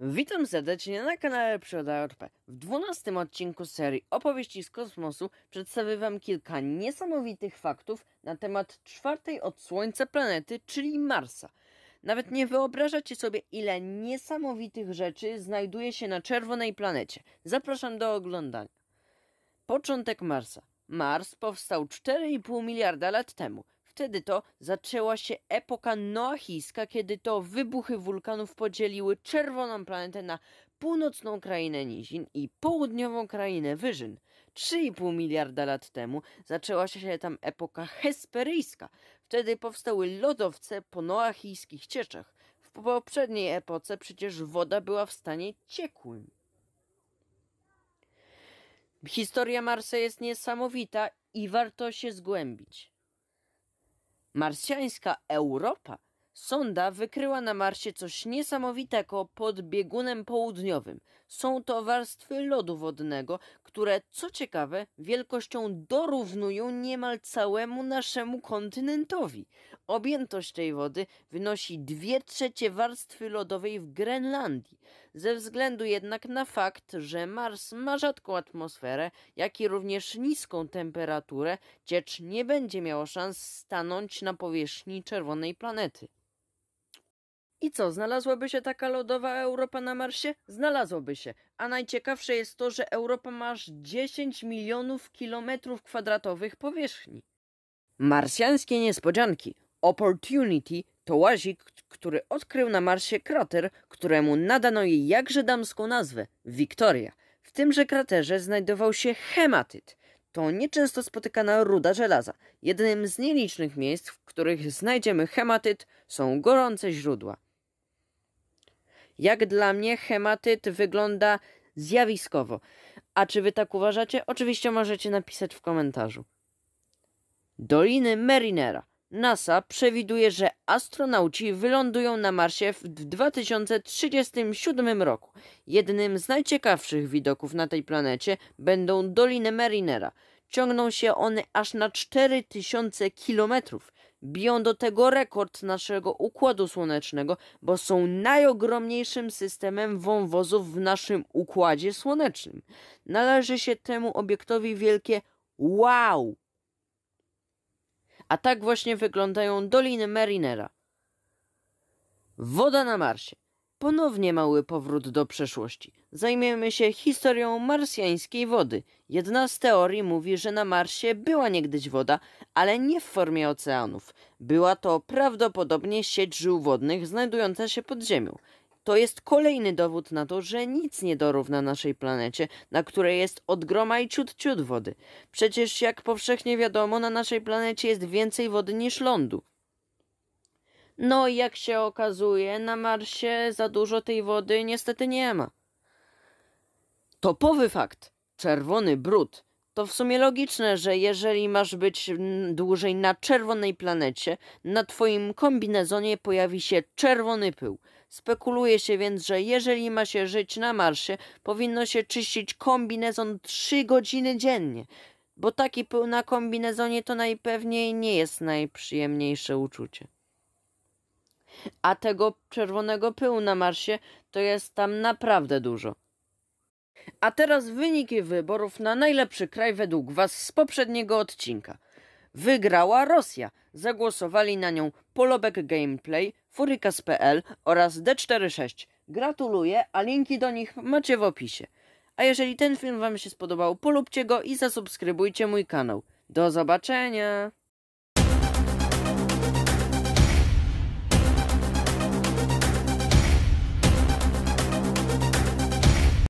Witam serdecznie na kanale Przyroda.pl. W 12 odcinku serii Opowieści z kosmosu przedstawię Wam kilka niesamowitych faktów na temat czwartej od Słońca planety, czyli Marsa. Nawet nie wyobrażacie sobie, ile niesamowitych rzeczy znajduje się na czerwonej planecie. Zapraszam do oglądania. Początek Marsa. Mars powstał 4,5 miliarda lat temu – Wtedy to zaczęła się epoka noachijska, kiedy to wybuchy wulkanów podzieliły czerwoną planetę na północną krainę nizin i południową krainę wyżyn. 3,5 miliarda lat temu zaczęła się tam epoka hesperyjska. Wtedy powstały lodowce po noachijskich cieczach. W poprzedniej epoce przecież woda była w stanie ciekłym. Historia Marsa jest niesamowita i warto się zgłębić. Marsjańska Europa sonda wykryła na Marsie coś niesamowitego pod biegunem południowym. Są to warstwy lodu wodnego, które, co ciekawe, wielkością dorównują niemal całemu naszemu kontynentowi. Objętość tej wody wynosi 2 trzecie warstwy lodowej w Grenlandii ze względu jednak na fakt, że Mars ma rzadką atmosferę, jak i również niską temperaturę, ciecz nie będzie miało szans stanąć na powierzchni czerwonej planety. I co, znalazłaby się taka lodowa Europa na Marsie? Znalazłoby się. A najciekawsze jest to, że Europa ma aż 10 milionów kilometrów kwadratowych powierzchni. Marsjańskie niespodzianki Opportunity to łazik, który odkrył na Marsie krater, któremu nadano jej jakże damską nazwę Wiktoria. W tymże kraterze znajdował się hematyt. To nieczęsto spotykana ruda żelaza. Jednym z nielicznych miejsc, w których znajdziemy hematyt, są gorące źródła. Jak dla mnie hematyt wygląda zjawiskowo. A czy wy tak uważacie? Oczywiście możecie napisać w komentarzu. Doliny Merinera. NASA przewiduje, że astronauci wylądują na Marsie w 2037 roku. Jednym z najciekawszych widoków na tej planecie będą Doliny Marinera. Ciągną się one aż na 4000 kilometrów. Biją do tego rekord naszego Układu Słonecznego, bo są najogromniejszym systemem wąwozów w naszym Układzie Słonecznym. Należy się temu obiektowi wielkie wow! A tak właśnie wyglądają doliny Marinera. Woda na Marsie. Ponownie mały powrót do przeszłości. Zajmiemy się historią marsjańskiej wody. Jedna z teorii mówi, że na Marsie była niegdyś woda, ale nie w formie oceanów. Była to prawdopodobnie sieć żył wodnych znajdująca się pod ziemią. To jest kolejny dowód na to, że nic nie dorówna naszej planecie, na której jest od groma i ciut ciut wody. Przecież jak powszechnie wiadomo, na naszej planecie jest więcej wody niż lądu. No i jak się okazuje, na Marsie za dużo tej wody niestety nie ma. Topowy fakt. Czerwony brud to w sumie logiczne, że jeżeli masz być mm, dłużej na czerwonej planecie, na twoim kombinezonie pojawi się czerwony pył. Spekuluje się więc, że jeżeli ma się żyć na Marsie, powinno się czyścić kombinezon 3 godziny dziennie, bo taki pył na kombinezonie to najpewniej nie jest najprzyjemniejsze uczucie. A tego czerwonego pyłu na Marsie to jest tam naprawdę dużo. A teraz wyniki wyborów na najlepszy kraj według Was z poprzedniego odcinka. Wygrała Rosja. Zagłosowali na nią Polobek Gameplay, Furikas.pl oraz D46. Gratuluję, a linki do nich macie w opisie. A jeżeli ten film Wam się spodobał, polubcie go i zasubskrybujcie mój kanał. Do zobaczenia!